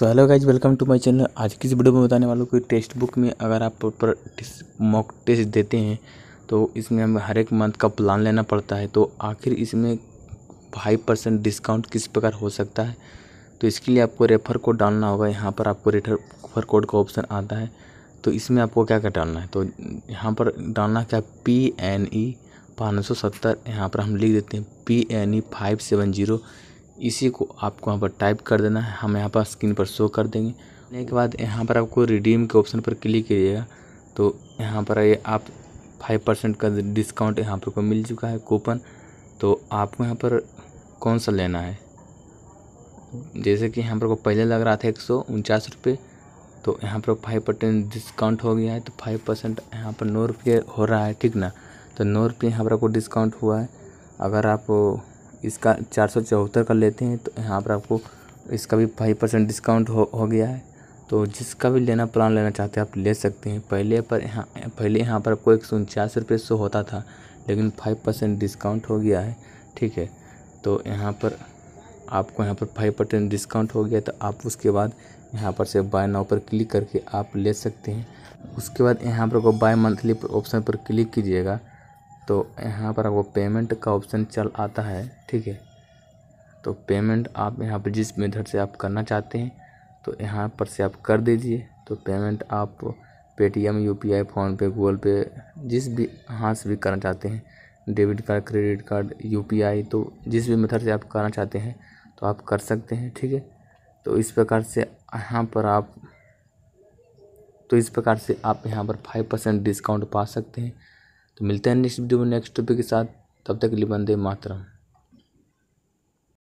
so hello guys welcome to my channel आज की इस वीडियो में बताने वालों को टेक्स्ट बुक में अगर आप प्रॉपर मॉक टेस्ट देते हैं तो इसमें हमें हर एक मंथ का प्लान लेना पड़ता है तो आखिर इसमें फाइव परसेंट डिस्काउंट किस प्रकार हो सकता है तो इसके लिए आपको रेफर कोड डालना होगा यहाँ पर आपको रेफर कोड का ऑप्शन आता है तो इसमें आपको क्या क्या डालना है तो यहाँ पर डालना क्या पी एन ई पाँच सौ सत्तर यहाँ पर हम लिख देते हैं P N E five seven zero इसी को आपको यहाँ पर टाइप कर देना है हम यहाँ पर स्क्रीन पर शो कर देंगे करने के बाद यहाँ पर आपको रिडीम के ऑप्शन पर क्लिक कीजिएगा तो यहाँ पर ये आप फाइव परसेंट का डिस्काउंट यहाँ पर को मिल चुका है कूपन तो आपको यहाँ पर कौन सा लेना है जैसे कि यहाँ पर को पहले लग रहा था एक सौ उनचास रुपये तो यहाँ पर फाइव परसेंट डिस्काउंट हो गया है तो फाइव परसेंट यहाँ पर नौ रुपये हो रहा है ठीक ना तो नौ रुपये यहाँ पर आपको डिस्काउंट हुआ है अगर आप इसका चार सौ चौहत्तर का लेते हैं तो यहाँ पर आपको इसका भी फाइव परसेंट डिस्काउंट हो हो गया है तो जिसका भी लेना प्लान लेना चाहते हैं आप ले सकते हैं पहले पर यहाँ पहले यहाँ पर आपको एक सौ उनचास रुपये सौ होता था लेकिन फाइव परसेंट डिस्काउंट हो गया है ठीक है तो यहाँ पर आपको यहाँ पर फाइव परसेंट डिस्काउंट हो गया तो आप उसके बाद यहाँ पर से बाय नाउ पर क्लिक करके आप ले सकते हैं उसके बाद यहाँ पर को बाय मंथली ऑप्शन पर क्लिक कीजिएगा तो यहाँ पर आपको पेमेंट का ऑप्शन चल आता है ठीक है तो पेमेंट आप यहाँ पर जिस मेथड से आप करना चाहते हैं तो यहाँ पर से आप कर दीजिए तो पेमेंट आप Paytm U P I PhonePe Google Pay जिस भी हाथ से भी करना चाहते हैं debit card credit card U P I तो जिस भी मेथड से आप करना चाहते हैं तो आप कर सकते हैं ठीक है तो इस प्रकार से यहाँ पर आप तो इस प्रकार से आप यहाँ पर फाइव परसेंट डिस्काउंट पा सकते हैं तो मिलते हैं नेक्स्ट वीडियो में नेक्स्ट टॉपिक के साथ तब तक के लिए मातरम